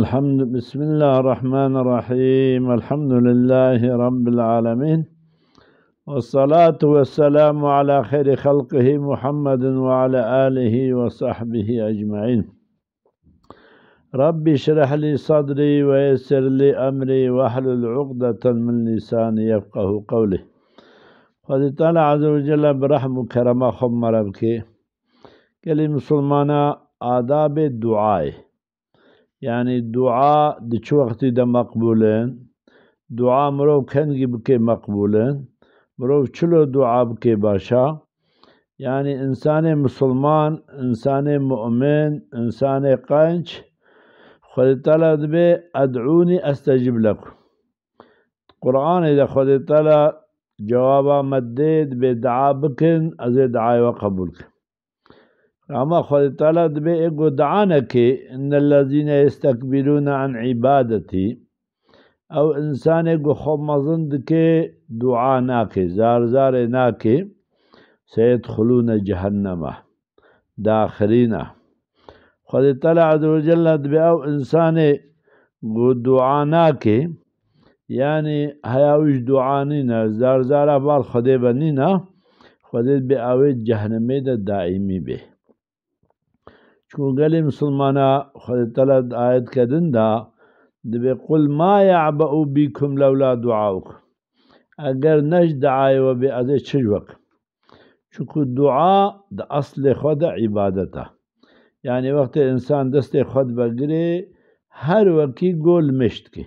الحمد بسم الله الرحمن الرحيم الحمد لله رب العالمين والصلاة والسلام على خير خلقه محمد وعلى آله وصحبه أجمعين ربي اشرح لي صدري ويسر لي أمري واحلل عقدة من لساني يفقه قولي قد تعالى عز وجل برحم كرمه خمر بكي كلمة مسلمانا آداب الدعاء يعني الدعاء دچ وقت دا مقبولين دعاء مرو كنجي بكي مقبولين مرو شلو دعاء بك باشا يعني انسان مسلمان انسان مؤمن انسان قنج خد تعالى دبي ادعوني استجب لكم قرآن إذا خد تعالى جوابا مدد بدعا بكن أزيد دعاي وقبولكن اما خود تعالی دبه اگو دعانه که ان اللذین استکبرون عن عبادتی او انسان اگو خوب مزند که دعا ناکه زار زار ناکه سید خلون جهنمه داخرینه خود تعالی عز و جل دبه او انسان گو دعا ناکه یعنی هیاوش دعا نه زار زار بال خود بنی نه خود به اوی جهنمی ده دا دائمی به کو گلی مسلمانا خدای تعالی د آیت کدن دا د قل ما یعبأ بكم لولا دعاؤک اگر نش دعای و به از چجوک چونکو دعا د اصل خود عبادته یعنی وقت انسان دست خود بگیره هر وکی گل مشت که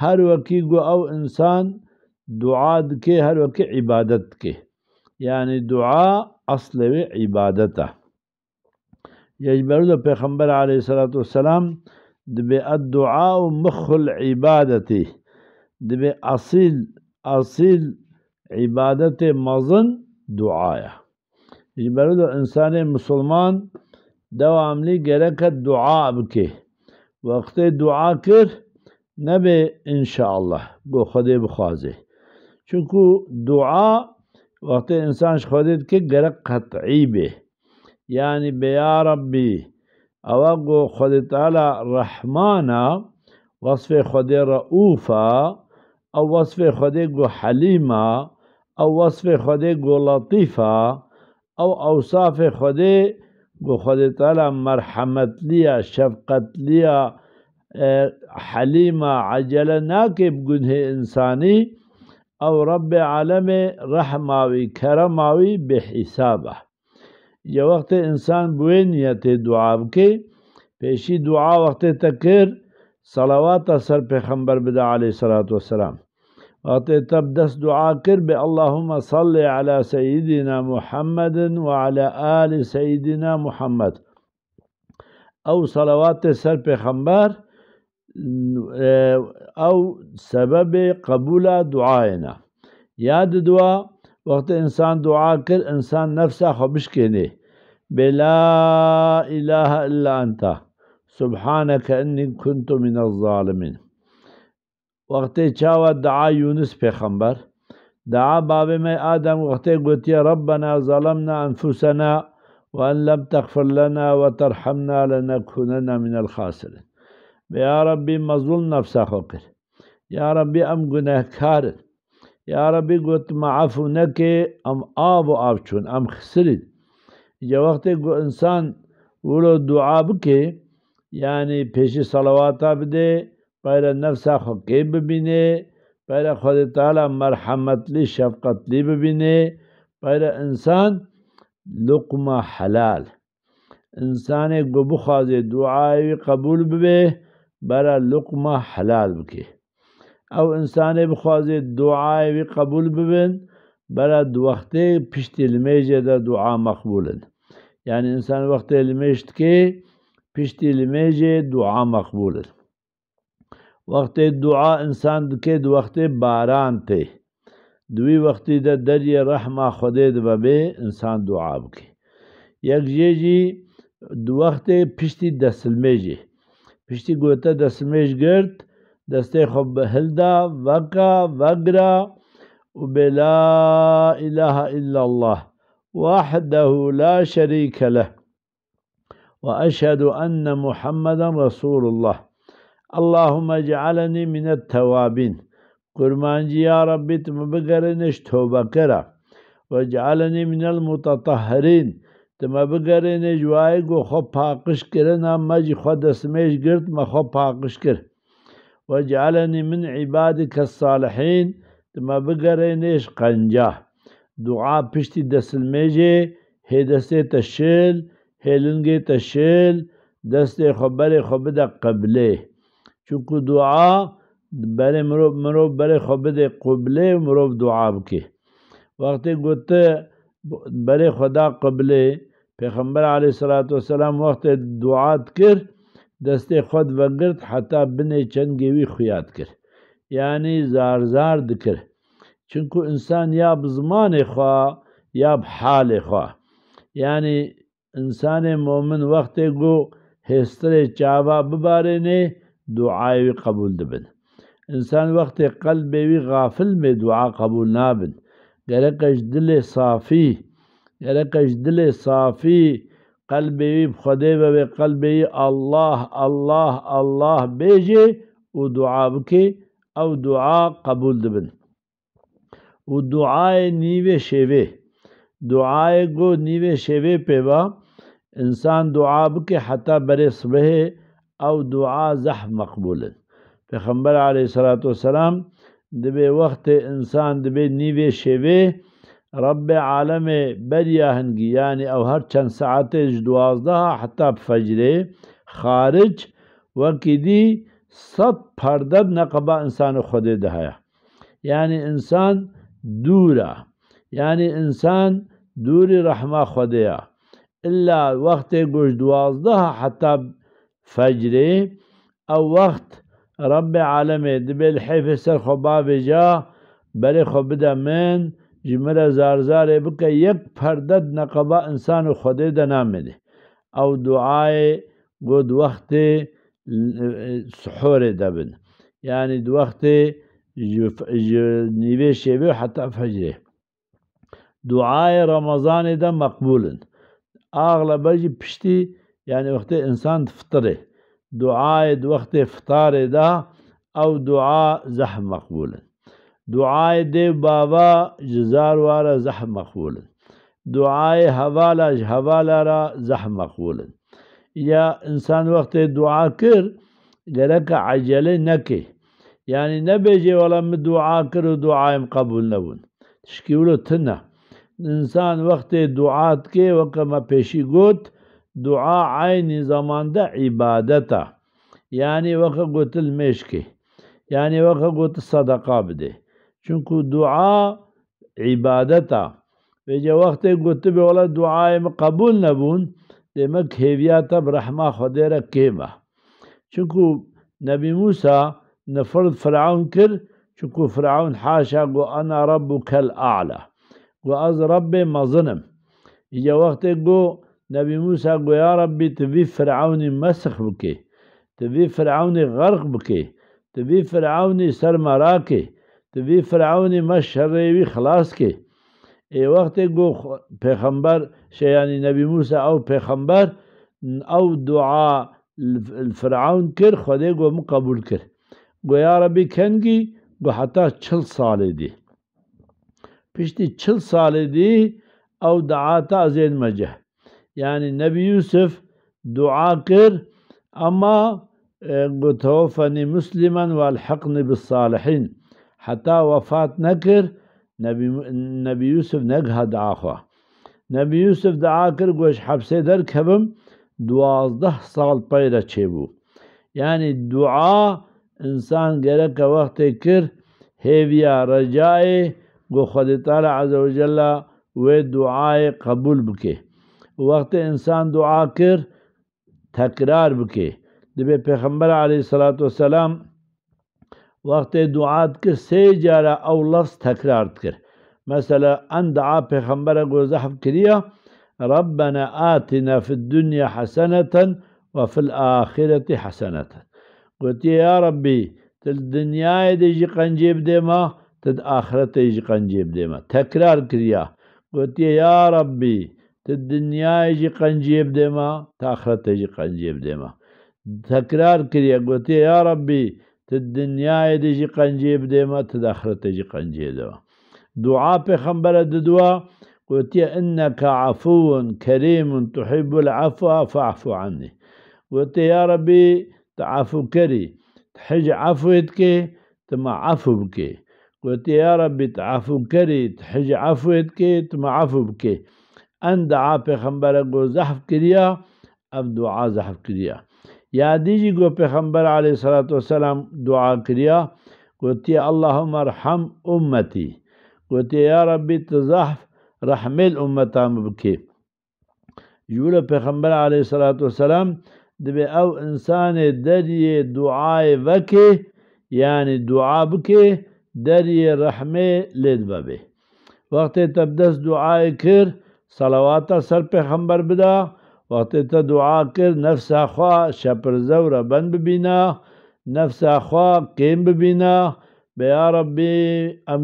هر وکی گو او انسان دعا کې هر وکی عبادت کې یعنی دعا اصل عبادته یجبرو د پیغمبر علیه الصلاۃ والسلام د الدعاء مخ العبادة د به اصیل اصیل عبادت مزن دعایا یجبرو د انسان مسلمان دا عملی گرک دعا بکه وقت دعا کر نبه انشاءالله گو خدای بخوازه چونکو دعا وقت الإنسان خودت که گرک قطعی يعني بيا ربي اوغو او تعالى رحمانا وصف خود رؤوفا او وصف خود گو حلیما او وصف خود گو لطیفا او اوصاف خود گو خود تعالی مرحمت لیا شفقت لیا اه، حلیمه عجله ناکب گنه انسانی او رب عالم رحماوی کرماوی بحسابه یا وقت انسان بوی نیت دعا بكي پیشی دعا وقت تکر صلوات سر پیغمبر بدا علیه الصلاه و سلام وقت تب دست دعا کر به اللهم صل على سيدنا محمد وعلى آل سيدنا محمد او صلوات سر پیغمبر اه، او سبب قبول دعاینا یاد دعا وقت انسان دعا کر انسان نفسه خبش کنے بلا اله الا انت سبحانك اني كنت من الظالمين وقت چاوا دعا یونس پیغمبر دعا باب میں آدم وقت گوتی ربنا ظلمنا انفسنا وان لم تغفر لنا وترحمنا لنكوننا من الخاسرين يا ربي مظلوم نفسا خوکر يا ربي ام گناہ کارن یا ربی گوت معفو نکه ام آب و آب چون ام خسرید یه وقت گو انسان ولو دعا بکه یعنی پیش صلواتا بده پیرا نفسا خوکی ببینه پیرا خود تعالی مرحمت لی شفقت لی ببینه پیرا انسان لقمه حلال انسان گو بخواد دعای قبول ببه برا لقمه حلال بکه او انسان بخوازه دعای وی قبول ببین برا وقتی پشت لمیجه دا دعا مقبولن یعنی انسان وقتی لمیشت که پشت لمیجه دعا مقبولن وقتی دعا انسان که دو وقتی باران ته دوی وقتی د دری رحمه خدای د به انسان دعا وکي یک جی دو وخت پشتي د سلمیجه پشتي ګوته د سلمیج ګرد دسته خب هلدا وكا وقرا وبلا إله إلا الله وحده لا شريك له وأشهد أن محمدا رسول الله اللهم اجعلني من التوابين قرمانجي يا ربي تمبقرنش توبة كرا واجعلني من المتطهرين تمبقرنش وايق وخب حاقش اما مجي خود اسميش قرت ما خوب پاکش كرت وجعلني من عبادك الصالحين تما مبگر قنجا دعا پشتی دسل میجے ہے دس تشیل ہے لنگے تشیل دس خبر خبدا د قبل دعا برے مروب مروب بر خبر قبل مروب دعا کے وقت گت بر خدا قبل پیغمبر علیہ صلاۃۃۃ والسلام وقت دعات کر خود خۆت حتی حتا بنێ چەندگەوی خویات کرد یعنی زار زار دکرد چونکو انسان یا بزمان خواه یا به حال خواه یعنی مؤمن مومن وەختێ گو جواب چاوا ببارێنێ دوعاوی قبول دبن انسان وقتی قلب وی غافل می دعا قبول نابن گەرەکەش دل صافی گەرەکەش دل صافی قلبی خدے و قلبی اللہ اللہ اللہ بیجے او دعا بکے او دعا قبول دبن او دعائے نیوے شیوے دعائے گو نیوے شیوے پیوا انسان دعا بکے حتا برے صبح دعا زح مقبول پیغمبر علیہ السلام و دبے وقت انسان دبے نیو شیوے عالم عاالەمێ هنگی یعنی او هر چند ساعت دوازده حتا فەجرێ خارج وکی دی سەد پردد نقبا انسان خود دهایا یعنی انسان دورا یعنی انسان دوری رحمه خودیا الا وقت گوش دوازده حتا فەجرێ ئەو وەخت ڕبێ عاالەمێ دبێت حیفێ سەر خۆبابێجا بەرێ خۆ بدە من، جمله زار زار بکه یک فردد نقبه انسان خوده ده او دعای گود وقت سحور ده بن یعنی دو وقت نیوه شیبه حتی فجره دعای رمضان ده مقبولن اغلب جی پشتی یعنی وقت انسان فطره دعای دو وقت فطار ده او دعا زحم مقبولن دعای دی بابا جزار وارا زحم مقبول دعای حواله حواله را زحم مقبول یا انسان وقت دعا کرد گرک عجله نکه یعنی نبیجی والا من دعا کرد و دعایم قبول نبون تشکیولو تنه انسان وقت دعات که وکما پیشی گوت دعا عین زمان ده عبادته یعنی وقت گوت المشکه یعنی وقت گوت صدقه بده چونکو دعا عبادتا به وقت گوت بولا ولا دعای قبول نبون دمه کهویات برحمه خدای را کیما چونکو نبی موسی نفرد فرعون کر چونکو فرعون حاشا گو انا کل الاعلى گو از رب مظنم ایجا وقت گو نبی موسی گو یا ربی تبی فرعون مسخ بکی تبی فرعون غرق بکی تبی فرعون سرمراکی تو فرعونی فرعون شر وی خلاص کې ای وقت گو پیغمبر یعنی نبی موسی او پیغمبر او دعا الفرعون کر خدای گو مقبول کر گو یا ربی کنگی گو حتا چل سال دی پشتی چل سال دی او دعا تا زین مجه یعنی نبی یوسف دعا کر اما اه، توفنی مسلما والحقني بالصالحین حتا وەفات نەکرد نەبی یوسف نەک هەداخوا نەبی یوسف دعا کرد گۆش حەبسێ دەرکەبم دوازده ساڵ پەیرە چێبوو ینی دوعا ئینسان گەرەکە وەختی کرد هێویە ڕەجایێ گۆ خۆدیتارە عزەوجللا وێ دوعاە قبول بکێ وەختە ئینسان دوعا کرد تەکرار بکێ دەبێ پێخەمبەر علی سلاات وسلام وقت دعات که سه جاره او لفظ تکرار کرد مثلا ان دعا پیغمبر گوزحف کریا ربنا آتنا في الدنيا حسنة وفي الآخرة حسنة قلت يا ربي الدنيا دي جي قنجيب ديما تد آخرت جي قنجيب ديما تكرار كريا قلت يا ربي الدنيا جي قنجيب ديما تآخرة جي قنجيب ديما تكرار كريا قلت يا ربي تدنیای دی قنجي قنجیب ما تداخرت جی قنجي دوا دعا پیغمبر ددوا قلت انك عفو كريم تحب العفو فاعفو عني قلت يا ربي تعفو كري تحج عفوتك تما عفو بك قلت يا ربي تعفو كري تحج عفوتك تما عفو بك ان دعا پیغمبر قلت زحف كريا أم دعا زحف كريا یادیجی گو پیغمبر علیہ الصلوۃ والسلام دعا کریا گوتی اللهم ارحم امتی گوتی یا ربی تزحف رحمل الامه مبکی یول پیغمبر علیہ الصلوۃ والسلام د او انسان دری دعای وکی یعنی دعا بکی دری رحمه لید ببه وقت تبدس دعای کر صلوات سر پیغمبر بدا وقت تا دعا کر نفس خوا شپر را بند ببینا نفس خوا قیم ببینا بیا ربی ام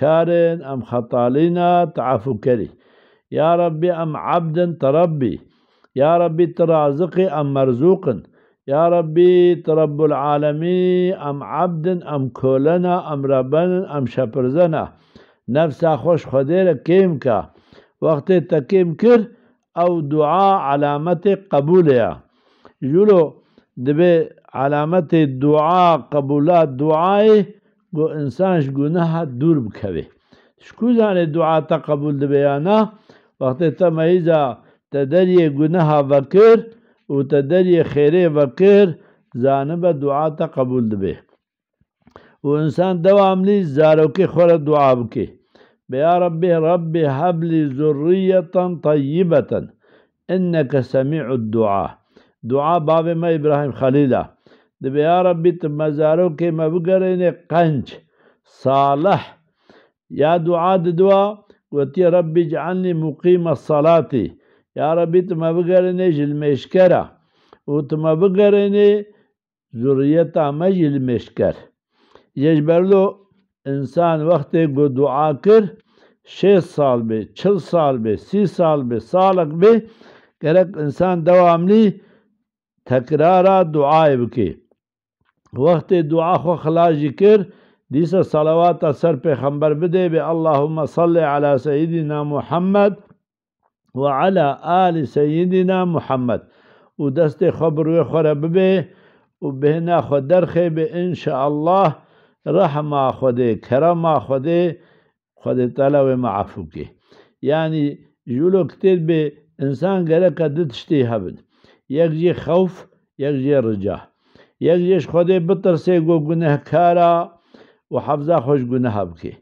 کارن ام خطالینا تعفو کری یا ربی ام عبد تربی يا ربي ترازقي أم مرزوق يا ربي ترب العالمين أم عبد أم كولنا أم ربنا أم شبرزنا نفسا خوش خدير كيمكا وقت تكيم كر او دعا علامت قبول یا یلو دبه علامت دعا قبولا دعای گو انسانش گناه دور بکوه شکو زانه دعا تا قبول دبه یا نه وقتی تا مهیزا تدری گناه وکر او تدری خیره وکر زانه به دعا تا قبول دبه و انسان دوام لی زارو کې خوره دعا وکي يا ربي ربي هب لي ذرية طيبة إنك سميع الدعاء دعاء باب ما إبراهيم خليلا يا ربي تمزارو كي ما بقريني قنج صالح يا دعاء دعاء وتي ربي اجعلني مقيم الصلاة يا ربي تما جل مشكرة وتما بقريني ذرية جل مشكر يجبر له انسان وقت گو دعا کر شیست سال بے چل سال بے سی سال بے سالک بے کرک انسان دواملی تکرارا دعای بکی وقت دعا خو خلاجی کر دیسا صلوات سر خمبر بده به اللهم صل على سيدنا محمد وعلى آل سيدنا محمد و دست خبر و خرب به و بهنا خود ان شاء الله رحم خود کرم خود خود تعالی و معفو که یعنی جلو کتر به انسان گره که دو تشتی هبد یک جی خوف یک جی رجا یک جیش خود بترسه گو گناه کارا و حفظه خوش گناه بکه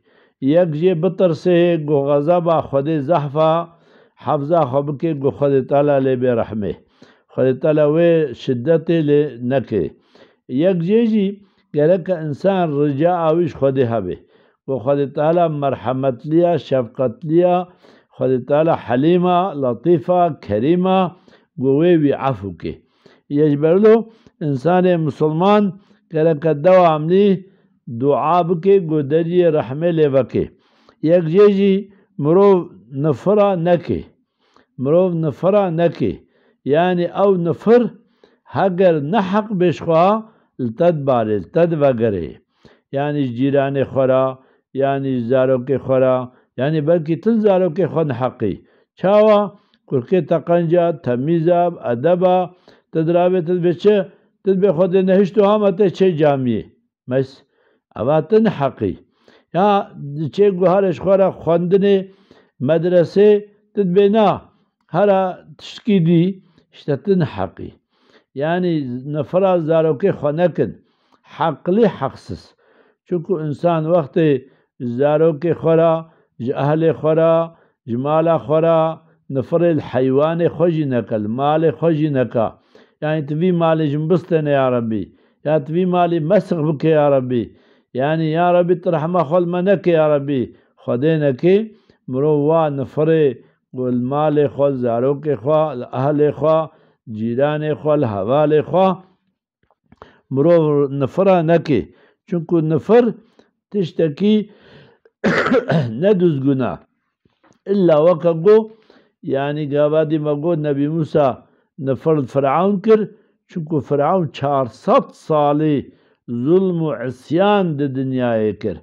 یک جی بترسه گو غضب خود زحفه حفظه خوب که گو خود تعالی لی برحمه خود تعالی و شدت لی نکه یک جی جی گرک انسان رجاء آویش خود هبه و خود تعالی مرحمت لیا شفقت لیا خود تعالی حلیمه لطیفه کریمه گوه وی عفو که یجبرلو انسان مسلمان گرک دو عملی دعا بکه گودری رحمه لبك بکه یک جیجی مرو نفره نکه مرو نفره نکه یعنی او نفر هگر نحق بشخواه التدبار التد وغیرہ یعنی جیران خورا یعنی زارو کے خورا یعنی بلکہ تل زارو کے خون حقی چھاوا کرکے تقنجا تمیزاب ادبا تدرابه تد بچه تد به خود نهشت و هم اته چه جامعه مس اواتن حقی یا چه گوهرش خورا خواندن مدرسه تد بنا هر تشکی دی اشتتن حقی يعني نفرا زاروكي خو حقلي حقلی حقسس چونكو انسان وقت زاروكي خورا اهل خورا جمال خورا نفر الحيوان خوجي نكا المال خوجي نكا يعني تبي مالي جنبستن يا ربي يا تبي مالي مسخ بك يا ربي يعني يا ربي ترحمة خل منك يا ربي خدينك مروا نفر والمال خو زاروك خو الأهل خو جیران خو الحوال خو مرو نفرا نکه چونکو نفر تشتكي ندوز گنا الا وقعو يعني گوادی مگو نبی موسی نفر فرعون کر چونکو فرعون 400 سالی ظلم و عصیان د دنیای کر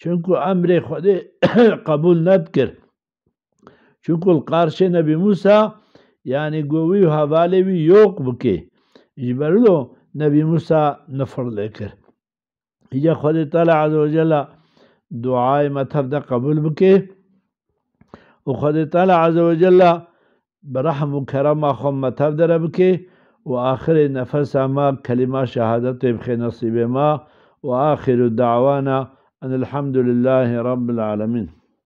چونکو امر خود قبول ند کر چونکو القارش نبی موسی یعنی گوی حوالی بی یوک بکی جبرلو نبی موسیٰ نفر لیکر یا خود تعالی عز و جل دعای مطب دا قبول بکی و خود تعالی عز و جل برحم و کرم آخوم مطب در بکی و آخر نفس ما کلمه شهادت بخی نصیب ما و آخر دعوانا ان الحمد لله رب العالمين